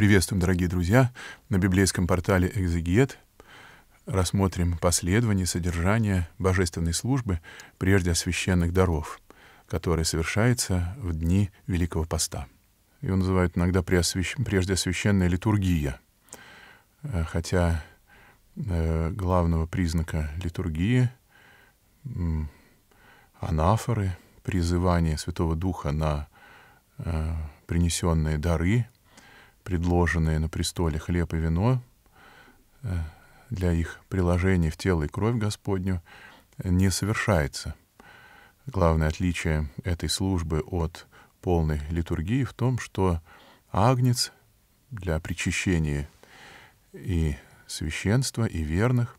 Приветствуем, дорогие друзья, на библейском портале «Экзегет» рассмотрим последование содержания божественной службы, прежде освященных даров, которая совершается в дни Великого Поста. Ее называют иногда прежде священная литургия, э, хотя э, главного признака литургии анафоры, призывание Святого Духа на э, принесенные дары — предложенные на престоле хлеб и вино э, для их приложения в тело и кровь Господню, не совершается. Главное отличие этой службы от полной литургии в том, что агнец для причащения и священства, и верных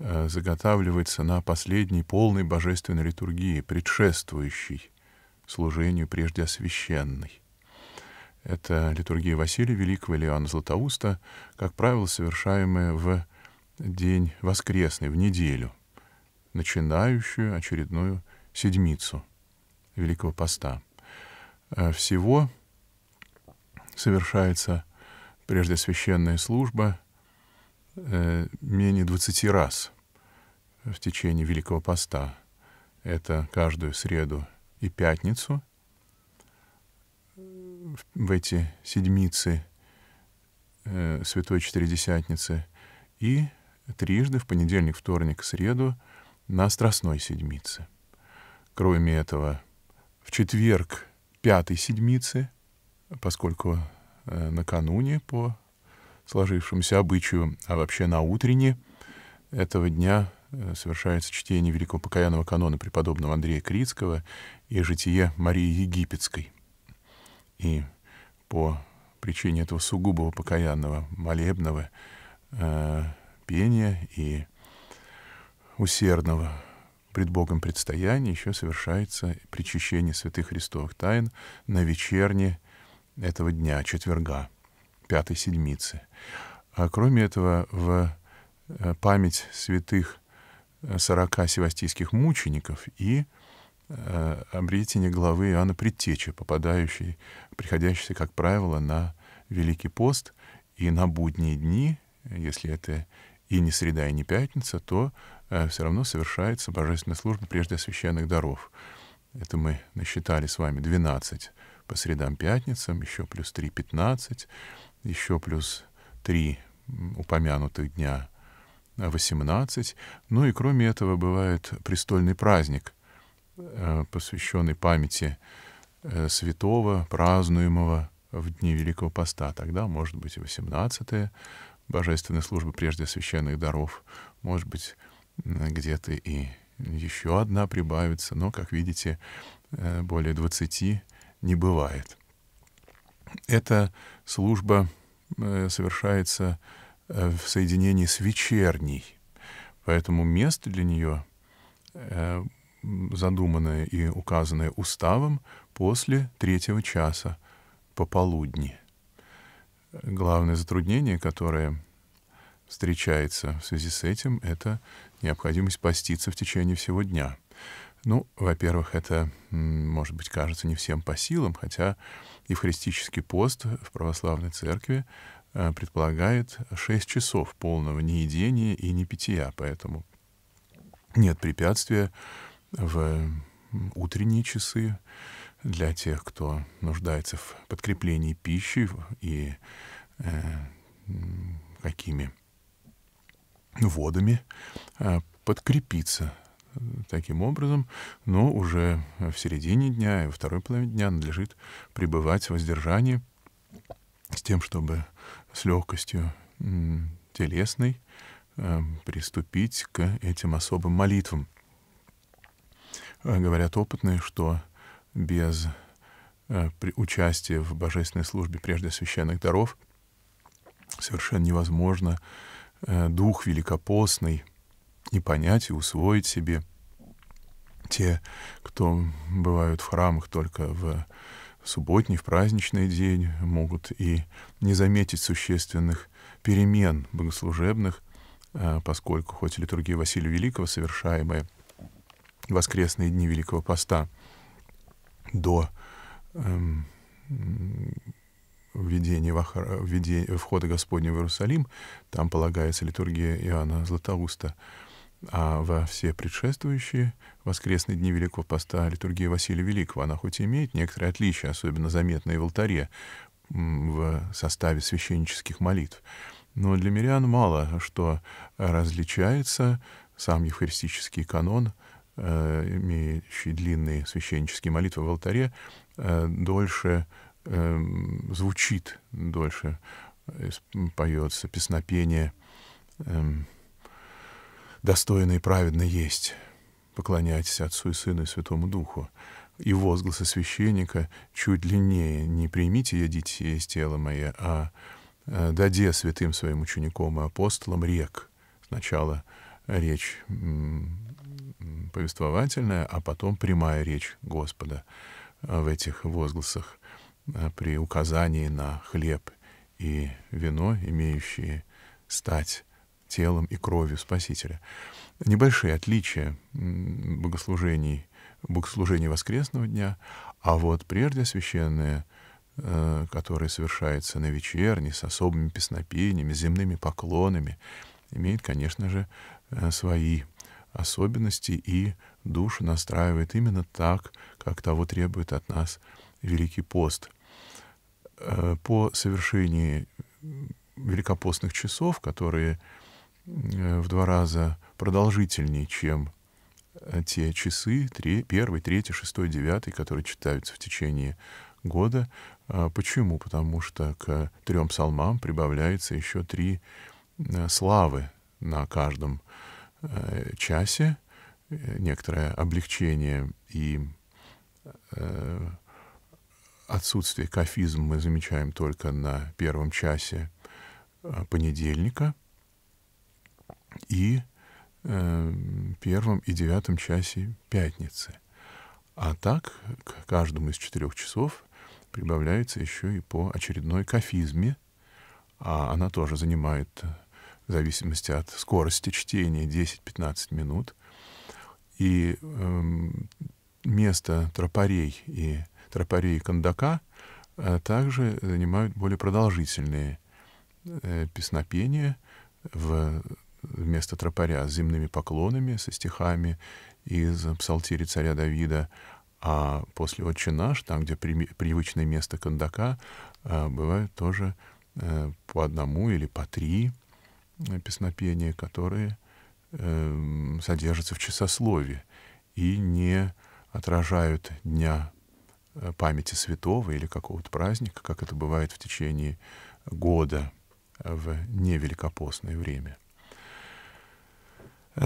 э, заготавливается на последней полной божественной литургии, предшествующей служению прежде освященной. Это литургия Василия Великого или Иоанна Златоуста, как правило, совершаемая в день воскресный, в неделю, начинающую очередную седмицу Великого Поста. Э, всего совершается прежде священная служба э, менее 20 раз в течение Великого Поста. Это каждую среду и пятницу — в эти седмицы э, Святой Четыредесятницы и трижды в понедельник, вторник, среду на Страстной Седмице. Кроме этого, в четверг Пятой Седмицы, поскольку э, накануне по сложившемуся обычаю, а вообще на утренне этого дня э, совершается чтение Великого Покаянного канона преподобного Андрея Крицкого и житие Марии Египетской — и по причине этого сугубого покаянного молебного э, пения и усердного пред Богом предстояния еще совершается причащение святых Христовых тайн на вечерне этого дня, четверга, пятой седмицы. А кроме этого, в э, память святых э, сорока севастийских мучеников и Э, обретение главы Иоанна Предтечи, попадающей, приходящейся, как правило, на Великий пост и на будние дни, если это и не среда, и не пятница, то э, все равно совершается божественная служба прежде священных даров. Это мы насчитали с вами 12 по средам пятницам, еще плюс 3 — 15, еще плюс 3 упомянутых дня — 18. Ну и кроме этого бывает престольный праздник — Э, посвященный памяти э, святого, празднуемого в дни Великого Поста. Тогда, может быть, 18-е, божественная служба прежде священных даров, может быть, где-то и еще одна прибавится, но, как видите, э, более 20 не бывает. Эта служба совершается в соединении с вечерней, поэтому место для нее задуманное и указанное уставом после третьего часа пополудни. Главное затруднение, которое встречается в связи с этим, это необходимость поститься в течение всего дня. Ну, во-первых, это, может быть, кажется не всем по силам, хотя евхаристический пост в православной церкви э, предполагает 6 часов полного неедения и не питья, поэтому нет препятствия в утренние часы для тех, кто нуждается в подкреплении пищи и э, какими водами э, подкрепиться таким образом, но уже в середине дня и во второй половине дня надлежит пребывать в воздержании с тем, чтобы с легкостью э, телесной э, приступить к этим особым молитвам — Э, говорят опытные, что без э, при участии в божественной службе прежде священных даров совершенно невозможно э, дух великопостный и понять, и усвоить себе. Те, кто бывают в храмах только в субботний, в праздничный день, могут и не заметить существенных перемен богослужебных, поскольку хоть литургия Василия Великого, совершаемая — воскресные дни Великого Поста до эм, введения, вахар, введения входа Господня в Иерусалим, там полагается литургия Иоанна Златоуста, а во все предшествующие воскресные дни Великого Поста литургия Василия Великого, она хоть и имеет некоторые отличия, особенно заметные в алтаре, в составе священнических молитв. Но для мирян мало что различается, сам евхаристический канон — Э, имеющий длинные священнические молитвы в алтаре, э, дольше эм, звучит, дольше э, поется песнопение эм, «Достойно и праведно есть, поклоняйтесь Отцу и Сыну и Святому Духу». И возгласы священника чуть длиннее «Не примите едите из тела мое», а «Даде святым своим ученикам и апостолам рек». Сначала речь повествовательная, а потом прямая речь Господа э, в этих возгласах э, при указании на хлеб и вино, имеющие стать телом и кровью Спасителя. Небольшие отличия богослужений, богослужений воскресного дня, а вот прежде священное э, — который совершается на вечерне с особыми песнопениями, земными поклонами, имеет, конечно же, свои особенности и душу настраивает именно так, как того требует от нас Великий пост. Э, по совершении великопостных часов, которые э, в два раза продолжительнее, чем э, те часы, три, первый, третий, шестой, девятый, которые читаются в течение года. Почему? Потому что к трем псалмам прибавляется еще три славы на каждом Э, часе э, некоторое облегчение и э, отсутствие кафизма мы замечаем только на первом часе понедельника и первом и девятом часе пятницы. А так к каждому из четырех часов прибавляется еще и по очередной кафизме, а она тоже занимает в зависимости от скорости чтения, 10-15 минут. И э, место тропарей и тропарей кондака а также занимают более продолжительные э, песнопения в, вместо тропаря с земными поклонами, со стихами из псалтири царя Давида, а после «Отче наш», там, где при, привычное место кондака, э, бывают тоже э, по одному или по три Э, песнопения, которые э, содержатся в часослове и не отражают дня э, памяти святого или какого-то праздника, как это бывает в течение года э, в невеликопостное время.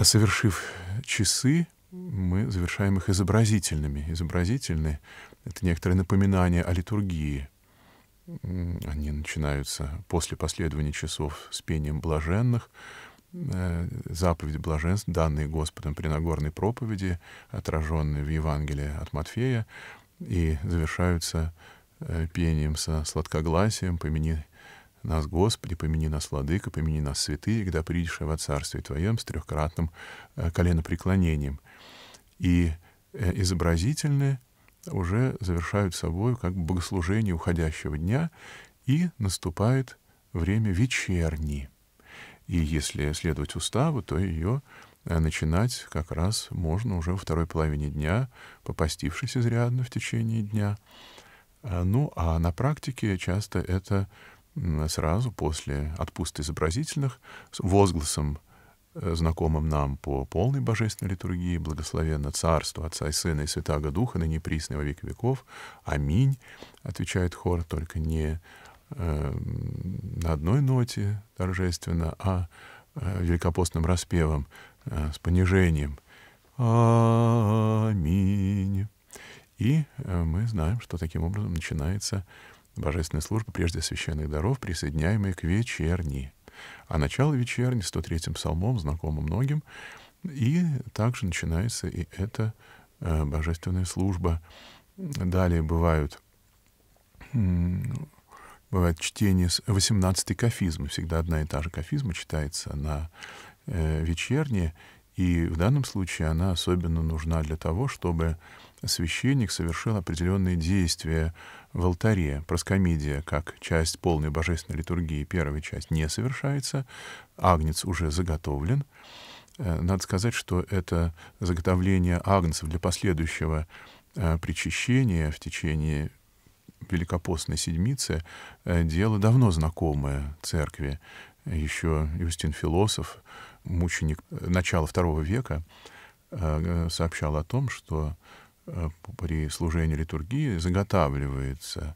Совершив часы, мы завершаем их изобразительными. Изобразительные — это некоторое напоминание о литургии — они начинаются после последования часов с пением блаженных, э, заповедь блаженств, данные Господом при Нагорной проповеди, отраженные в Евангелии от Матфея, и завершаются э, пением со сладкогласием «Помяни нас, Господи, помяни нас, Владыка, помяни нас, святые, когда придешь во царствие Твоем» с трехкратным э, коленопреклонением. И изобразительные уже завершают собой как богослужение уходящего дня, и наступает время вечерней. И если следовать уставу, то ее э, начинать как раз можно уже во второй половине дня, попастившись изрядно в течение дня. А, ну, а на практике часто это сразу после отпуста изобразительных с возгласом Э, знакомым нам по полной божественной литургии, благословенно Царство Отца и Сына и Святаго Духа, ныне присного век веков. Аминь, отвечает хор, только не э, на одной ноте торжественно, а э, великопостным распевом э, с понижением. Аминь. И э, мы знаем, что таким образом начинается божественная служба прежде священных даров, присоединяемая к вечерней. А начало вечерни 103-м псалмом знакомым многим. И также начинается и эта э, божественная служба. Далее бывают бывает чтение 18-й кафизмы. Всегда одна и та же кафизма читается на э, вечерне. И в данном случае она особенно нужна для того, чтобы священник совершил определенные действия в алтаре. Проскомидия, как часть полной божественной литургии, первая часть не совершается, агнец уже заготовлен. Э, надо сказать, что это заготовление агнцев для последующего э, причащения в течение Великопостной Седмицы э, дело давно знакомое церкви. Еще Юстин Философ, мученик начала второго века, сообщал о том, что Э, при служении литургии заготавливаются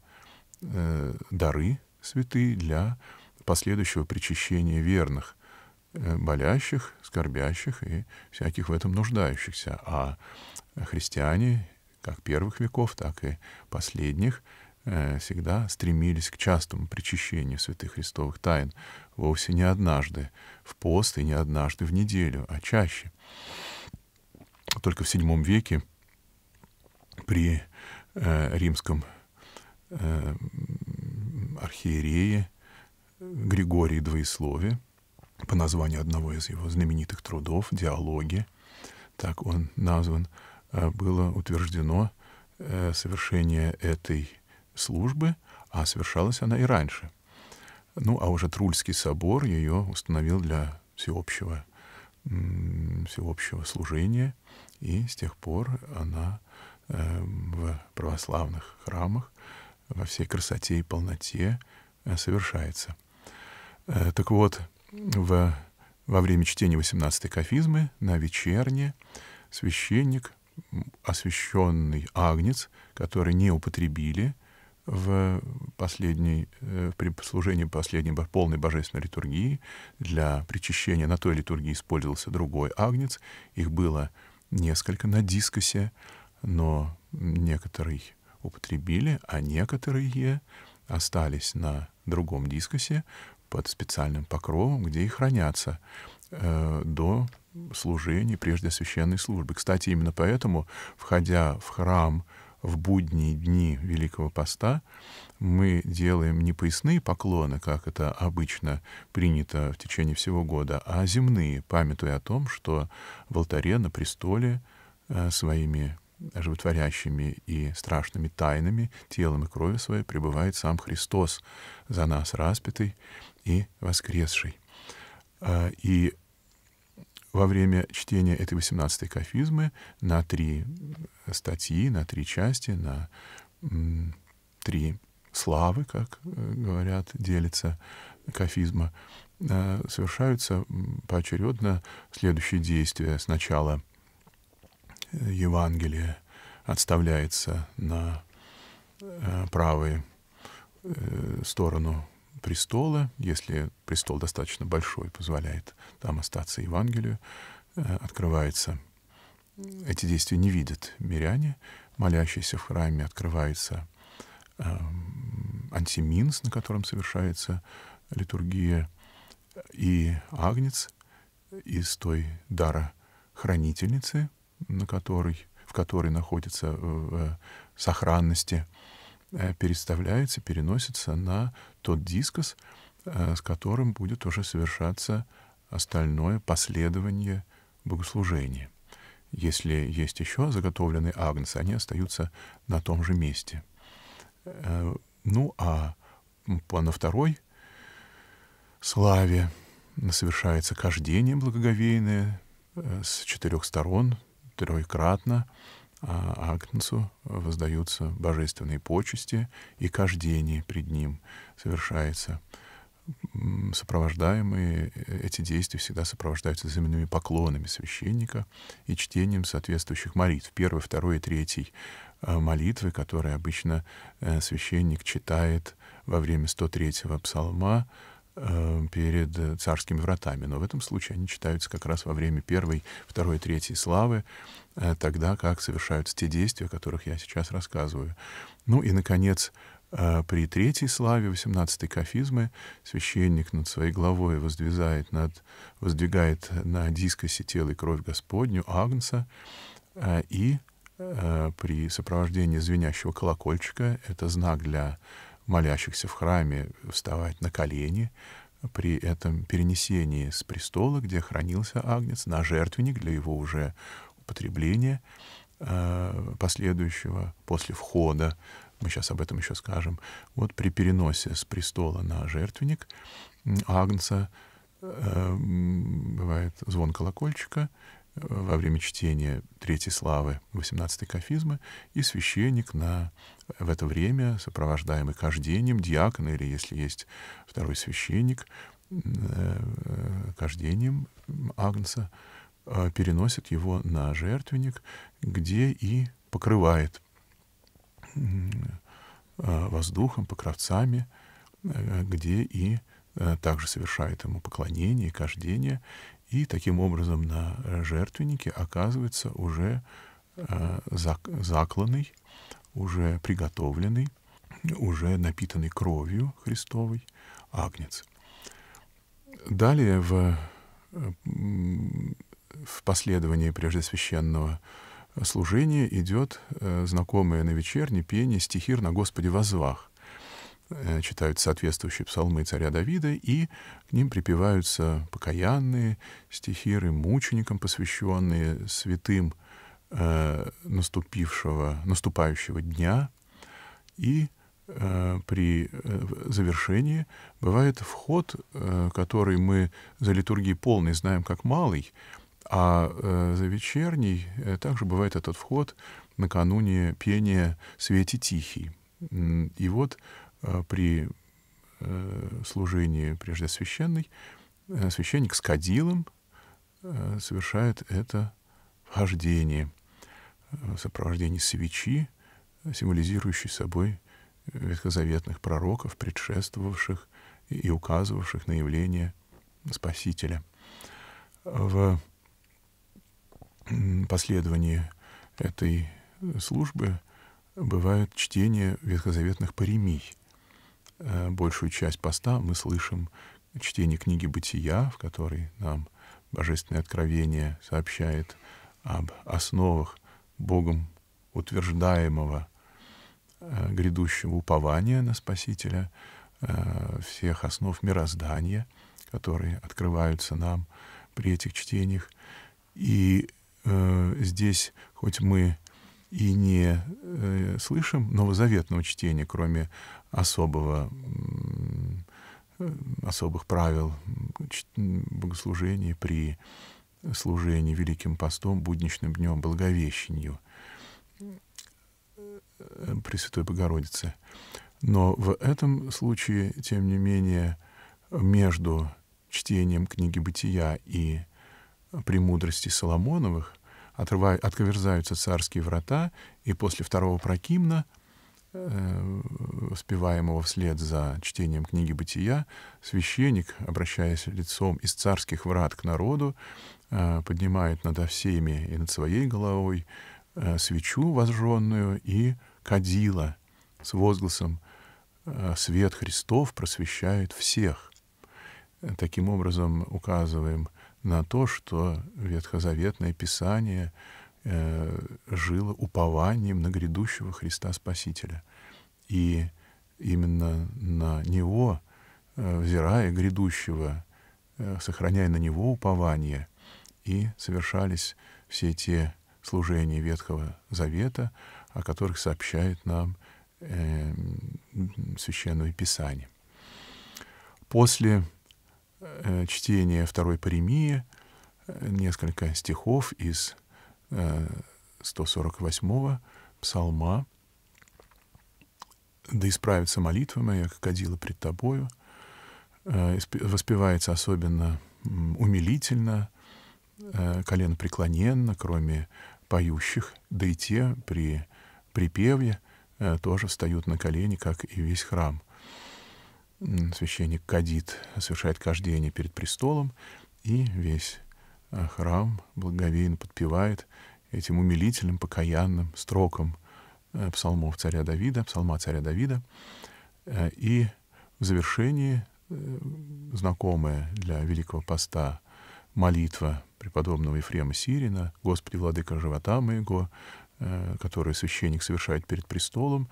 э, дары святые для последующего причащения верных, э, болящих, скорбящих и всяких в этом нуждающихся. А христиане как первых веков, так и последних всегда стремились к частому причащению святых христовых тайн, вовсе не однажды в пост и не однажды в неделю, а чаще. Только в VII веке при э, римском э, архиерее Григории Двоеслове по названию одного из его знаменитых трудов «Диалоги», так он назван, э, было утверждено э, совершение этой службы, а совершалась она и раньше. Ну, а уже Трульский собор ее установил для всеобщего, всеобщего служения, и с тех пор она Эм, в православных храмах во всей красоте и полноте э, совершается. Э, так вот, в, во время чтения 18-й кафизмы на вечерне священник, освященный агнец, который не употребили в последней, э, при служении последней полной божественной литургии, для причащения на той литургии использовался другой агнец, их было несколько на дискосе, но некоторые употребили, а некоторые остались на другом дискусе под специальным покровом, где и хранятся э, до служений, прежде священной службы. Кстати, именно поэтому, входя в храм в будние дни Великого Поста, мы делаем не поясные поклоны, как это обычно принято в течение всего года, а земные, памятуя о том, что в алтаре на престоле э, своими животворящими и страшными тайнами телом и кровью своей пребывает сам Христос, за нас распятый и воскресший. А, и во время чтения этой 18-й кафизмы на три статьи, на три части, на три славы, как э, говорят, делится кафизма, а, совершаются поочередно следующие действия. Сначала Евангелие отставляется на э, правую э, сторону престола, если престол достаточно большой, позволяет там остаться Евангелию, э, открывается. Эти действия не видят миряне, молящиеся в храме, открывается эм, антиминс, на котором совершается литургия, и агнец из той дара хранительницы — на который, в которой находится э, в э, сохранности, э, переставляется, переносится на тот дискос, с которым будет уже совершаться остальное последование богослужения. Если есть еще заготовленные агнцы, они остаются на том же месте. Ну а на второй славе совершается кождение благоговейное с четырех сторон, тройкратно а Агнцу воздаются божественные почести, и каждение пред ним совершается. Сопровождаемые э, эти действия всегда сопровождаются земными поклонами священника и чтением соответствующих молитв. Первой, второй и третьей э, молитвы, которые обычно э, священник читает во время 103-го псалма, Э, перед э, царскими вратами. Но в этом случае они читаются как раз во время первой, второй, третьей славы, э, тогда как совершаются те действия, о которых я сейчас рассказываю. Ну и, наконец, при третьей славе 18-й кафизмы священник над своей главой воздвигает, над, воздвигает на дискосе тело и кровь Господню, Агнца, и при сопровождении звенящего колокольчика, это знак для молящихся в храме вставать на колени при этом перенесении с престола, где хранился агнец, на жертвенник для его уже употребления э, последующего после входа. Мы сейчас об этом еще скажем. Вот при переносе с престола на жертвенник агнца э, бывает звон колокольчика, во время чтения Третьей славы 18-й кафизмы, и священник на, в это время, сопровождаемый кождением, диакон или, если есть второй священник, кождением э, Агнца, э, переносит его на жертвенник, где и покрывает э, воздухом, покровцами, где и также совершает ему поклонение и и таким образом на э, жертвеннике оказывается уже э, закланный, уже приготовленный, уже напитанный кровью Христовой агнец. Далее в, э, в последовании прежде священного служения идет знакомое на вечерне пение «Стихир на Господе возвах», Э, читают соответствующие псалмы царя Давида, и к ним припеваются покаянные стихиры, мученикам посвященные, святым э, наступившего, наступающего дня. И э, при э, завершении бывает вход, э, который мы за литургией полной знаем как малый, а э, за вечерний э, также бывает этот вход накануне пения «Свете тихий». И вот Э, при э, служении прежде священной, э, священник с кадилом совершает это вхождение сопровождение свечи, символизирующей собой ветхозаветных пророков, предшествовавших и указывавших на явление Спасителя. В последовании этой службы бывает чтение ветхозаветных паремий — Э, большую часть поста мы слышим чтение книги «Бытия», в которой нам Божественное Откровение сообщает об основах Богом утверждаемого э, грядущего упования на Спасителя, э, всех основ мироздания, которые открываются нам при этих чтениях. И э, здесь, хоть мы и не э, слышим новозаветного чтения, кроме особого, э, особых правил богослужения при служении Великим Постом, будничным днем, Благовещенью э, Пресвятой Богородицы. Но в этом случае, тем не менее, между чтением книги «Бытия» и «Премудрости Соломоновых» отрывают, царские врата, и после второго прокимна, э, спеваемого вслед за чтением книги «Бытия», священник, обращаясь лицом из царских врат к народу, э, поднимает над всеми и над своей головой э, свечу возжженную и кадила с возгласом «Свет Христов просвещает всех». Таким образом указываем — на то, что Ветхозаветное Писание э, жило упованием на грядущего Христа Спасителя. И именно на Него, э, взирая грядущего, э, сохраняя на Него упование, и совершались все те служения Ветхого Завета, о которых сообщает нам э, Священное Писание. После Э, чтение второй паремии, э, несколько стихов из 148-го э, псалма. «Да исправится молитва моя, как кадила пред тобою». Воспевается особенно умилительно, колено преклоненно, кроме поющих, да и те при припеве тоже встают на колени, как и весь храм священник Кадит совершает кождение перед престолом, и весь э, храм благоговейно подпевает этим умилительным, покаянным строкам э, псалмов царя Давида, псалма царя Давида. Э, и в завершении знакомая для Великого Поста молитва преподобного Ефрема Сирина «Господи, владыка живота моего», которую священник совершает перед престолом,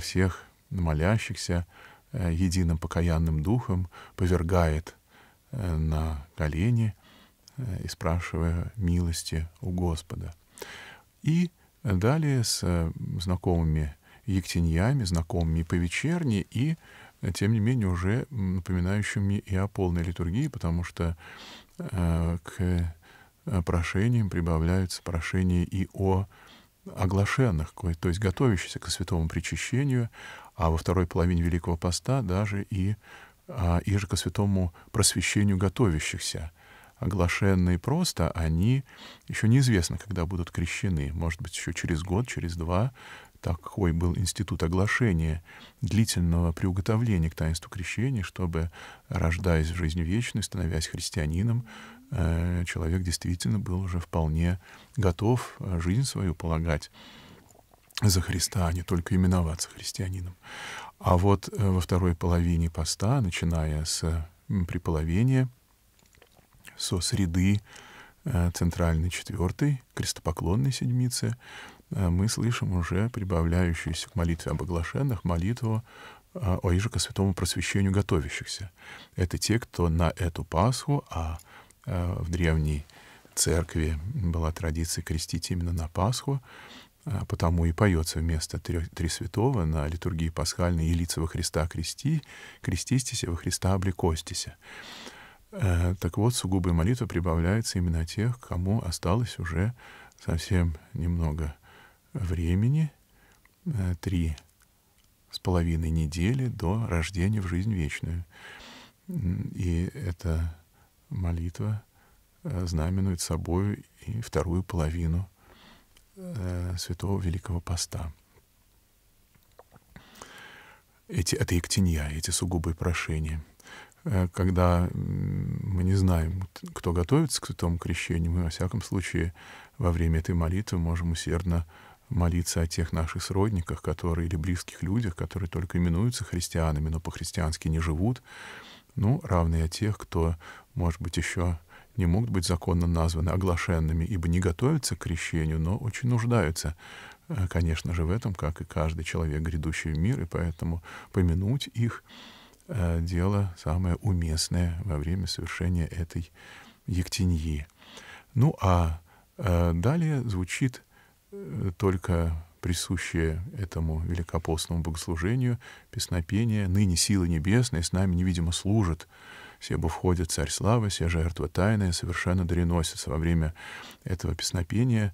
всех молящихся Э, единым покаянным духом, повергает э, на колени э, и спрашивая милости у Господа. И далее с знакомыми ектиньями, знакомыми по вечерне и, тем не менее, уже напоминающими и о полной литургии, потому что к прошениям прибавляются прошения и о оглашенных, то есть готовящихся к святому причащению, а во второй половине Великого Поста даже и а, иже ко святому просвещению готовящихся. Оглашенные просто, они еще неизвестно, когда будут крещены. Может быть, еще через год, через два. Такой был институт оглашения, длительного приуготовления к таинству крещения, чтобы, рождаясь в жизнь вечной, становясь христианином, Э, человек действительно был уже вполне готов э, жизнь свою полагать за Христа, а не только именоваться христианином. А вот э, во второй половине поста, начиная с приполовения, со среды центральной четвертой, крестопоклонной седмицы, мы слышим уже прибавляющуюся к молитве об оглашенных молитву о иже ко святому просвещению готовящихся. Это те, кто на эту Пасху, а Э, в древней церкви была традиция крестить именно на Пасху, э, потому и поется вместо «Три, три святого» на литургии пасхальной «И лица во Христа крести, крестистися во Христа облекостися». Э, так вот, сугубая молитва прибавляется именно тех, кому осталось уже совсем немного времени, три с половиной недели до рождения в жизнь вечную. И это молитва э, знаменует собой и вторую половину э, святого Великого Поста. Эти, это ектинья, эти сугубые прошения. Э, когда мы не знаем, кто готовится к святому крещению, мы, во всяком случае, во время этой молитвы можем усердно молиться о тех наших сродниках, которые или близких людях, которые только именуются христианами, но по-христиански не живут, ну, равные тех, кто, может быть, еще не могут быть законно названы оглашенными, ибо не готовятся к крещению, но очень нуждаются, э, конечно же, в этом, как и каждый человек, грядущий в мир, и поэтому помянуть их э, — дело самое уместное во время совершения этой ектеньи. Ну а э, далее звучит только присущее этому великопостному богослужению, песнопение, ныне силы небесные с нами невидимо служат. Все бы входят царь славы, все жертвы тайные совершенно дареносятся. Во время этого песнопения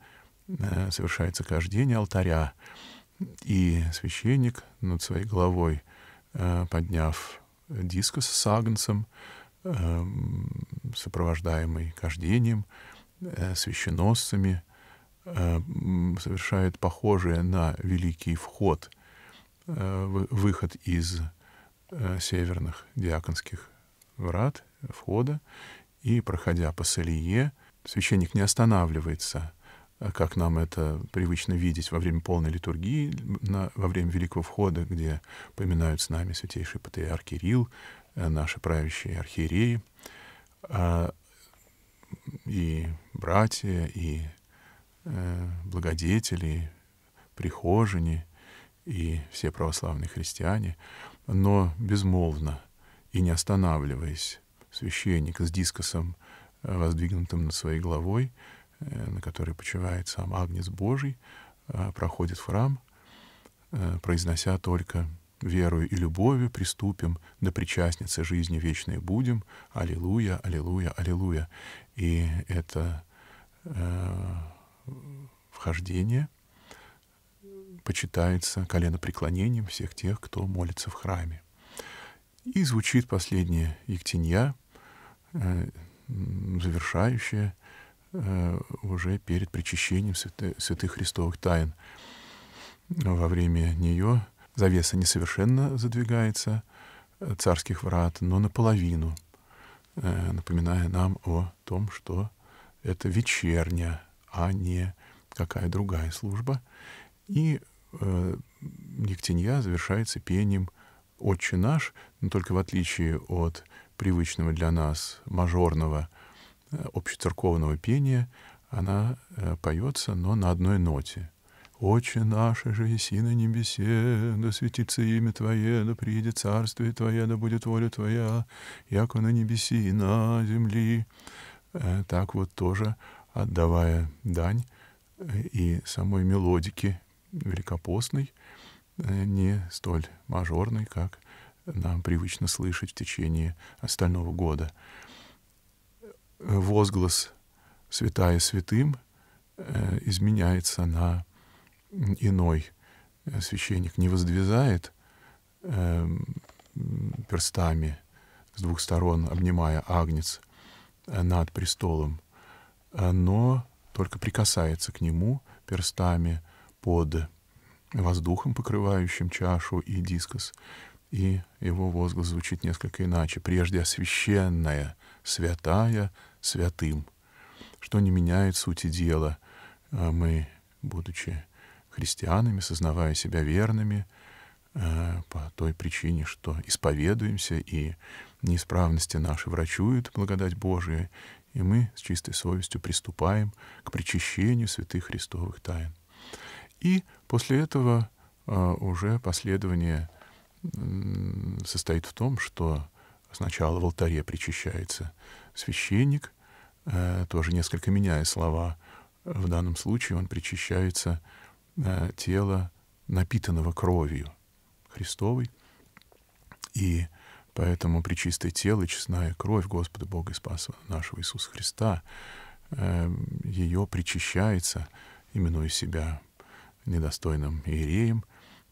э, совершается каждение алтаря, и священник над своей головой, э, подняв дискос с агнцем, э, сопровождаемый кождением, э, священосцами, Э, совершает похожее на великий вход, э, выход из э, северных диаконских врат, входа, и, проходя по Салье, священник не останавливается, как нам это привычно видеть во время полной литургии, на, во время Великого Входа, где поминают с нами святейший патриарх Кирилл, наши правящие архиереи, а, и братья, и Э, благодетели, прихожане и все православные христиане, но безмолвно и не останавливаясь, священник с дискосом, э, воздвигнутым над своей головой, э, на которой почивает сам Агнец Божий, проходит в храм, произнося только «Верую и любовью приступим, до причастницы жизни вечной будем, Аллилуйя, Аллилуйя, Аллилуйя». И это вхождения почитается коленопреклонением всех тех, кто молится в храме. И звучит последняя ектенья, э, завершающая э, уже перед причащением святых Христовых тайн. Во время нее завеса несовершенно задвигается э, царских врат, но наполовину, напоминая нам о том, что это вечерня а не какая другая служба. И э, Ектенья завершается пением «Отче наш», но только в отличие от привычного для нас мажорного э, общецерковного пения, она э, поется, но на одной ноте. «Отче наше же, еси на небесе, да светится имя Твое, да приедет царствие Твое, да будет воля Твоя, яко на небеси и на земли». Э, так вот тоже отдавая дань э, и самой мелодике великопостной, э, не столь мажорной, как нам привычно слышать в течение остального года. Э, возглас «Святая святым» изменяется на иной. Священник не воздвизает перстами с двух сторон, обнимая агнец над престолом, но только прикасается к нему перстами под воздухом, покрывающим чашу и дискос, и его возглас звучит несколько иначе. «Прежде освященная, святая, святым», что не меняет сути дела. Э, мы, будучи христианами, сознавая себя верными, Э, по той причине, что исповедуемся, и неисправности наши врачуют благодать Божия, и мы с чистой совестью приступаем к причащению святых христовых тайн. И после этого э, уже последование состоит в том, что сначала в алтаре причащается священник, э, тоже несколько меняя слова. В данном случае он причащается тело, напитанного кровью Христовой, и поэтому причистое тело и честная кровь Господа Бога и Спаса нашего Иисуса Христа э, эм, ее причащается, именуя себя недостойным иереем,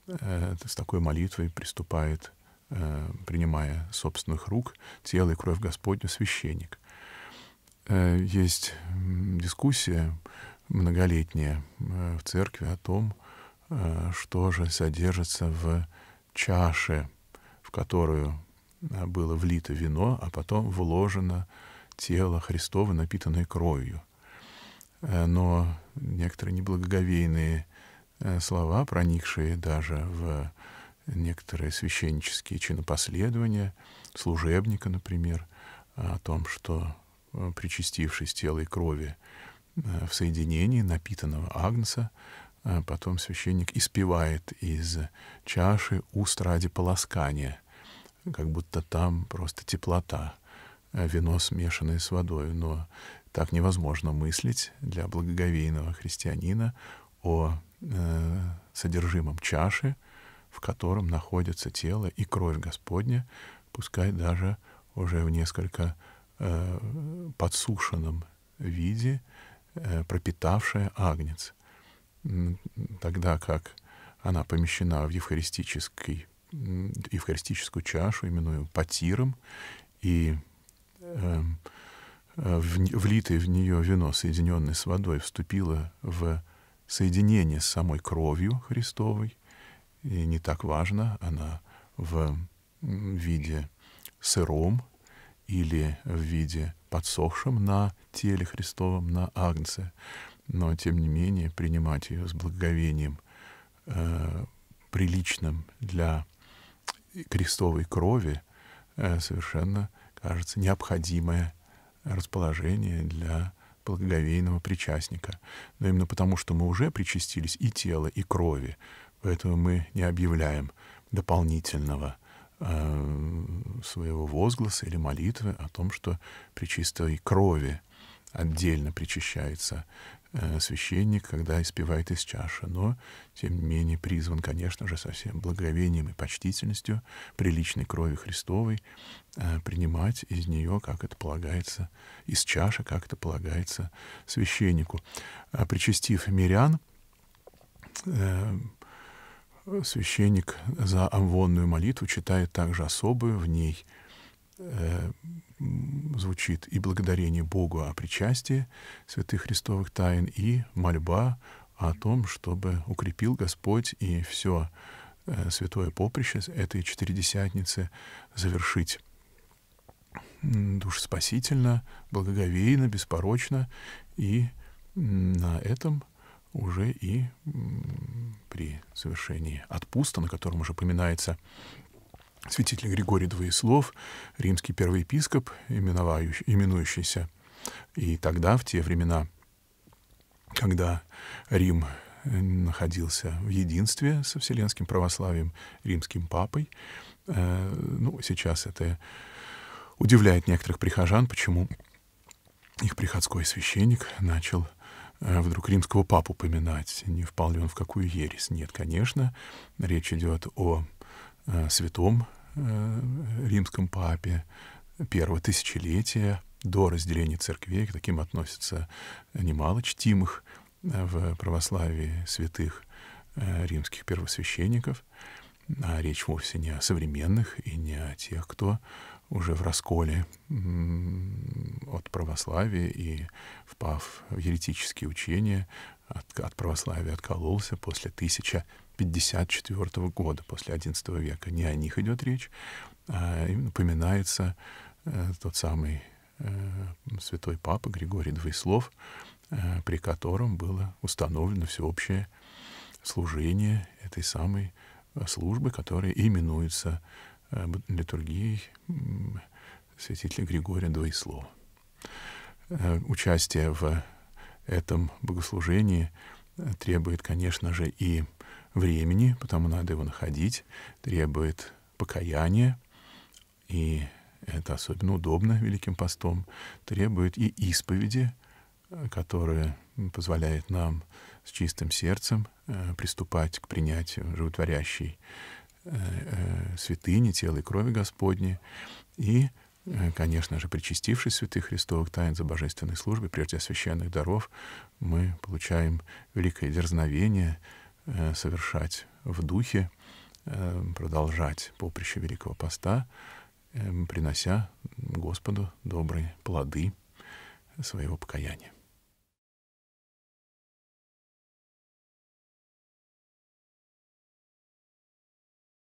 э, с такой молитвой приступает, э, принимая собственных рук тело и кровь Господню священник. Э, есть дискуссия многолетняя э, в церкви о том, что же содержится в чаше, в которую э, было влито вино, а потом вложено тело Христово, напитанное кровью. Э, но некоторые неблагоговейные э, слова, проникшие даже в некоторые священнические чинопоследования, служебника, например, о том, что причастившись тела и крови в соединении напитанного Агнца, а потом священник испевает из чаши уст ради полоскания, как будто там просто теплота, а вино, смешанное с водой. Но так невозможно мыслить для благоговейного христианина о э, содержимом чаши, в котором находится тело и кровь Господня, пускай даже уже в несколько э, подсушенном виде, э, пропитавшая агнец тогда как она помещена в евхаристический, евхаристическую чашу, именую потиром, и эм, э, в, влитое в нее вино, соединенное с водой, вступило в соединение с самой кровью Христовой, и не так важно, она в виде сыром или в виде подсохшим на теле Христовом, на Агнце но тем не менее принимать ее с благоговением, э, приличным для крестовой крови, э, совершенно, кажется, необходимое расположение для благоговейного причастника. Но именно потому, что мы уже причастились и тела, и крови, поэтому мы не объявляем дополнительного э, своего возгласа или молитвы о том, что при чистой крови отдельно причащается Э, священник, когда испевает из чаши, но, тем не менее, призван, конечно же, со всем благовением и почтительностью приличной крови Христовой э, принимать из нее, как это полагается, из чаши, как это полагается священнику. А причастив мирян, э, священник за амвонную молитву читает также особую в ней Э, звучит и благодарение Богу о причастии святых христовых тайн, и мольба о том, чтобы укрепил Господь и все э, святое поприще этой четыредесятницы завершить душ душеспасительно, благоговейно, беспорочно. И на этом уже и при совершении отпуста, на котором уже поминается святитель Григорий Двоеслов, римский первоепископ, именующийся и тогда, в те времена, когда Рим э, находился в единстве со Вселенским православием, римским папой. Э, ну, сейчас это удивляет некоторых прихожан, почему их приходской священник начал э, вдруг римского папу поминать. Не впал ли он в какую ересь? Нет, конечно, речь идет о Э, святом э, римском папе первого тысячелетия до разделения церквей, к таким относятся немало чтимых э, в православии святых римских первосвященников, а речь вовсе не о современных и не о тех, кто уже в расколе от православия и впав в еретические учения, от, от православия откололся после 1000 1954 года, после XI века. Не о них идет речь, а им упоминается э, тот самый э, святой папа Григорий двойслов, э, при котором было установлено всеобщее служение этой самой э, службы, которая именуется э, литургией э, святителя Григория Двоеслова. Э, участие в этом богослужении – требует, конечно же, и времени, потому надо его находить, требует покаяния, и это особенно удобно Великим постом, требует и исповеди, которая позволяет нам с чистым сердцем э, приступать к принятию животворящей э, э, святыни, тела и крови Господней, и Э, конечно же, причастившись святых Христовых тайн за божественной службой, прежде священных даров, мы получаем великое дерзновение э, совершать в духе, э, продолжать поприще Великого Поста, принося Господу добрые плоды своего покаяния.